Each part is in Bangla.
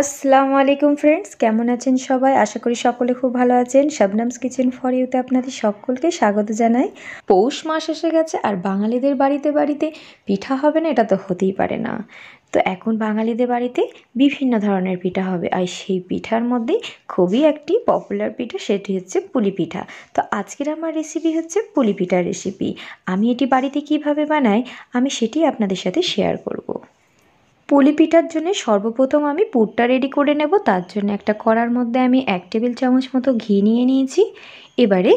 আসসালামু আলাইকুম ফ্রেন্ডস কেমন আছেন সবাই আশা করি সকলে খুব ভালো আছেন শবনামস কিচেন ফর ইউতে আপনাদের সকলকে স্বাগত জানাই পৌষ মাস এসে গেছে আর বাঙালিদের বাড়িতে বাড়িতে পিঠা হবে না এটা তো হতেই পারে না তো এখন বাঙালিদের বাড়িতে বিভিন্ন ধরনের পিঠা হবে আর সেই পিঠার মধ্যে খুবই একটি পপুলার পিঠা সেটি হচ্ছে পুলি পিঠা তো আজকের আমার রেসিপি হচ্ছে পুলি পিঠার রেসিপি আমি এটি বাড়িতে কিভাবে বানাই আমি সেটি আপনাদের সাথে শেয়ার করব। পুলি পিঠার জন্য সর্বপ্রথম আমি পুরটা রেডি করে নেব তার জন্য একটা কড়ার মধ্যে আমি এক টেবিল চামচ মতো ঘি নিয়ে নিয়েছি এবারে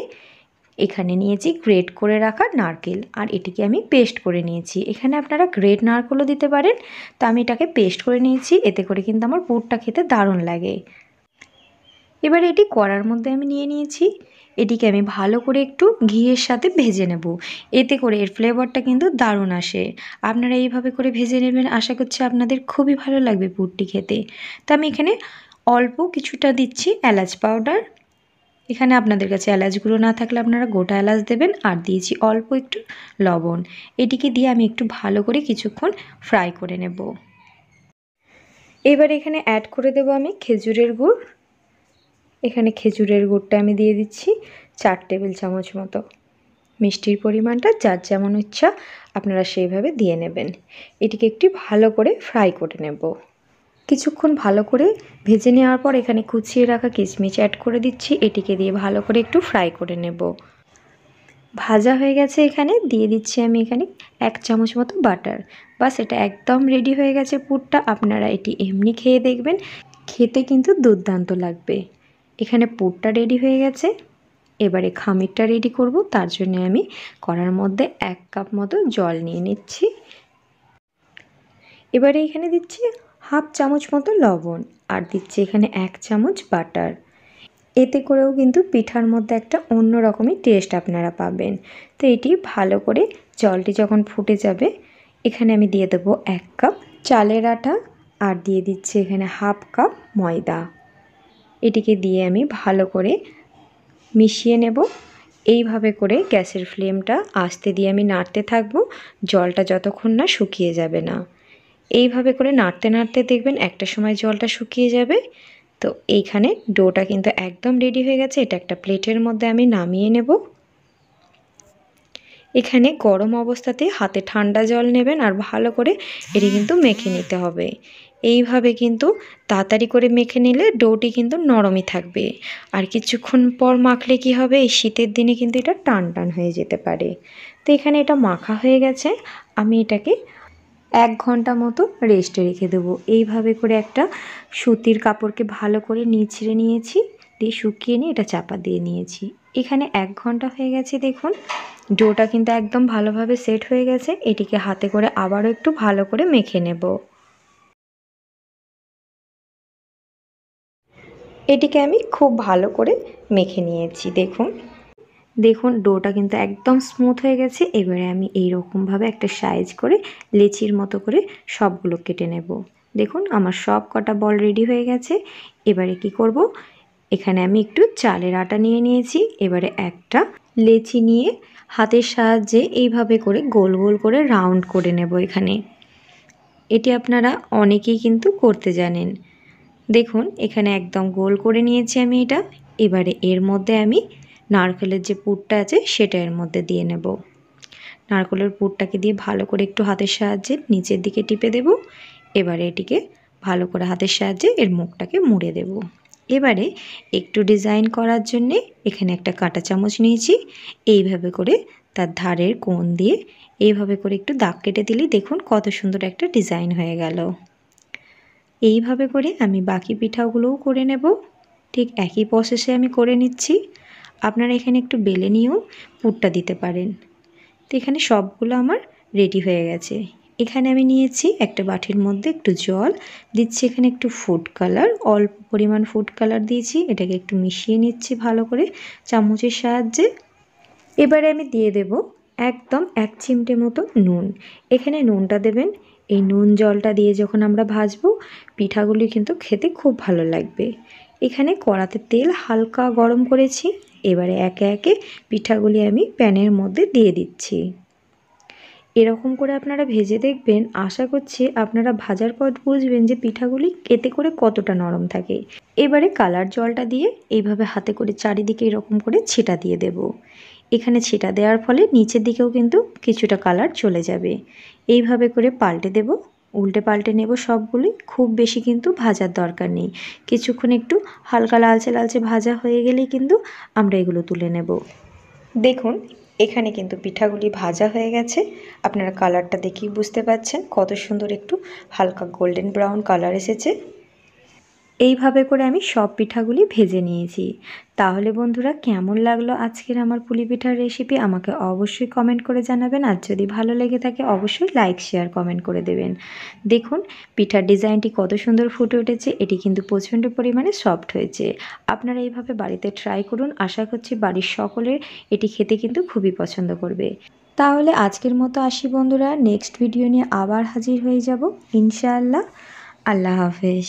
এখানে নিয়েছি গ্রেট করে রাখা নারকেল আর এটিকে আমি পেস্ট করে নিয়েছি এখানে আপনারা গ্রেট নারকেলও দিতে পারেন তো আমি এটাকে পেস্ট করে নিয়েছি এতে করে কিন্তু আমার পুরটা খেতে দারুণ লাগে এবার এটি কড়ার মধ্যে আমি নিয়ে নিয়েছি এটিকে আমি ভালো করে একটু ঘিয়ের সাথে ভেজে নেব এতে করে এর ফ্লেভারটা কিন্তু দারুণ আসে আপনারা এইভাবে করে ভেজে নেবেন আশা করছি আপনাদের খুবই ভালো লাগবে পুরটি খেতে তো আমি এখানে অল্প কিছুটা দিচ্ছি এলাচ পাউডার এখানে আপনাদের কাছে এলাচ গুঁড়ো না থাকলে আপনারা গোটা এলাচ দেবেন আর দিয়েছি অল্প একটু লবণ এটিকে দিয়ে আমি একটু ভালো করে কিছুক্ষণ ফ্রাই করে নেব এবার এখানে অ্যাড করে দেব আমি খেজুরের গুড় এখানে খেজুরের গুড়টা আমি দিয়ে দিচ্ছি চার টেবিল চামচ মতো মিষ্টির পরিমাণটা যার যেমন ইচ্ছা আপনারা সেইভাবে দিয়ে নেবেন এটিকে একটি ভালো করে ফ্রাই করে নেব কিছুক্ষণ ভালো করে ভেজে নেওয়ার পর এখানে কুচিয়ে রাখা কিচমিচ অ্যাড করে দিচ্ছি এটিকে দিয়ে ভালো করে একটু ফ্রাই করে নেব ভাজা হয়ে গেছে এখানে দিয়ে দিচ্ছি আমি এখানে এক চামচ মতো বাটার বাস এটা একদম রেডি হয়ে গেছে পুরটা আপনারা এটি এমনি খেয়ে দেখবেন খেতে কিন্তু দুর্দান্ত লাগবে এখানে পুরটা রেডি হয়ে গেছে এবারে খামিরটা রেডি করব তার জন্য আমি কড়ার মধ্যে এক কাপ মতো জল নিয়ে নিচ্ছি এবারে এখানে দিচ্ছি হাফ চামচ মতো লবণ আর দিচ্ছি এখানে এক চামচ বাটার এতে করেও কিন্তু পিঠার মধ্যে একটা অন্য রকমই টেস্ট আপনারা পাবেন তো এটি ভালো করে জলটি যখন ফুটে যাবে এখানে আমি দিয়ে দেবো এক কাপ চালের আটা আর দিয়ে দিচ্ছি এখানে হাফ কাপ ময়দা এটিকে দিয়ে আমি ভালো করে মিশিয়ে নেব এইভাবে করে গ্যাসের ফ্লেমটা আস্তে দিয়ে আমি নাড়তে থাকব জলটা যতক্ষণ না শুকিয়ে যাবে না এইভাবে করে নাড়তে নাড়তে দেখবেন একটা সময় জলটা শুকিয়ে যাবে তো এইখানে ডোটা কিন্তু একদম রেডি হয়ে গেছে এটা একটা প্লেটের মধ্যে আমি নামিয়ে নেব এখানে গরম অবস্থাতে হাতে ঠান্ডা জল নেবেন আর ভালো করে এটি কিন্তু মেখে নিতে হবে এইভাবে কিন্তু তাড়াতাড়ি করে মেখে নিলে ডোটি কিন্তু নরমই থাকবে আর কিছুক্ষণ পর মাখলে কি হবে এই শীতের দিনে কিন্তু এটা টান টান হয়ে যেতে পারে তো এখানে এটা মাখা হয়ে গেছে আমি এটাকে এক ঘন্টা মতো রেস্টে রেখে দেবো এইভাবে করে একটা সুতির কাপড়কে ভালো করে নিচড়ে নিয়েছি দিয়ে শুকিয়ে নিয়ে এটা চাপা দিয়ে নিয়েছি এখানে এক ঘন্টা হয়ে গেছে দেখুন ডোটা কিন্তু একদম ভালোভাবে সেট হয়ে গেছে এটিকে হাতে করে আবারও একটু ভালো করে মেখে নেব এটিকে আমি খুব ভালো করে মেখে নিয়েছি দেখুন দেখুন ডোটা কিন্তু একদম স্মুথ হয়ে গেছে এবারে আমি এই রকমভাবে একটা সাইজ করে লেচির মতো করে সবগুলো কেটে নেব দেখুন আমার সব কটা বল রেডি হয়ে গেছে এবারে কি করব এখানে আমি একটু চালের আটা নিয়ে নিয়েছি এবারে একটা লেচি নিয়ে হাতের সাহায্যে এইভাবে করে গোল গোল করে রাউন্ড করে নেব এখানে এটি আপনারা অনেকেই কিন্তু করতে জানেন দেখুন এখানে একদম গোল করে নিয়েছি আমি এটা এবারে এর মধ্যে আমি নারকেলের যে পুরটা আছে সেটা এর মধ্যে দিয়ে নেব নারকেলের পুরটাকে দিয়ে ভালো করে একটু হাতের সাহায্যে নিচের দিকে টিপে দেব এবারে এটিকে ভালো করে হাতের সাহায্যে এর মুখটাকে মুড়ে দেবো এবারে একটু ডিজাইন করার জন্যে এখানে একটা কাঁটা চামচ নিয়েছি এইভাবে করে তার ধারের কোণ দিয়ে এইভাবে করে একটু দাগ কেটে দিলে দেখুন কত সুন্দর একটা ডিজাইন হয়ে গেল এইভাবে করে আমি বাকি পিঠাগুলোও করে নেব ঠিক একই প্রসেসে আমি করে নিচ্ছি আপনারা এখানে একটু বেলে নিয়েও পুরটা দিতে পারেন তো এখানে সবগুলো আমার রেডি হয়ে গেছে এখানে আমি নিয়েছি একটা বাটির মধ্যে একটু জল দিচ্ছি এখানে একটু ফুড কালার অল্প পরিমাণ ফুড কালার দিয়েছি এটাকে একটু মিশিয়ে নিচ্ছি ভালো করে চামচের সাহায্যে এবারে আমি দিয়ে দেব একদম এক চিমটে মতো নুন এখানে নুনটা দেবেন এই নুন জলটা দিয়ে যখন আমরা ভাজবো পিঠাগুলি কিন্তু খেতে খুব ভালো লাগবে এখানে কড়াতে তেল হালকা গরম করেছি এবারে একে একে পিঠাগুলি আমি প্যানের মধ্যে দিয়ে দিচ্ছি এরকম করে আপনারা ভেজে দেখবেন আশা করছি আপনারা ভাজার পর বুঝবেন যে পিঠাগুলি এতে করে কতটা নরম থাকে এবারে কালার জলটা দিয়ে এইভাবে হাতে করে চারিদিকে এরকম করে ছিটা দিয়ে দেব এখানে ছিটা দেওয়ার ফলে নিচের দিকেও কিন্তু কিছুটা কালার চলে যাবে এইভাবে করে পাল্টে দেব উল্টে পাল্টে নেব সবগুলি খুব বেশি কিন্তু ভাজার দরকার নেই কিছুক্ষণ একটু হালকা লালচে লালচে ভাজা হয়ে গেলেই কিন্তু আমরা এগুলো তুলে নেব দেখুন এখানে কিন্তু পিঠাগুলি ভাজা হয়ে গেছে আপনারা কালারটা দেখেই বুঝতে পাচ্ছেন কত সুন্দর একটু হালকা গোল্ডেন ব্রাউন কালার এসেছে এইভাবে করে আমি সব পিঠাগুলি ভেজে নিয়েছি তাহলে বন্ধুরা কেমন লাগলো আজকের আমার পুলি পিঠার রেসিপি আমাকে অবশ্যই কমেন্ট করে জানাবেন আর যদি ভালো লেগে থাকে অবশ্যই লাইক শেয়ার কমেন্ট করে দেবেন দেখুন পিঠার ডিজাইনটি কত সুন্দর ফুটে উঠেছে এটি কিন্তু প্রচণ্ড পরিমাণে সফট হয়েছে আপনারা এইভাবে বাড়িতে ট্রাই করুন আশা করছি বাড়ির সকলের এটি খেতে কিন্তু খুবই পছন্দ করবে তাহলে আজকের মতো আসি বন্ধুরা নেক্সট ভিডিও নিয়ে আবার হাজির হয়ে যাব ইনশাআল্লাহ আল্লাহ হাফেজ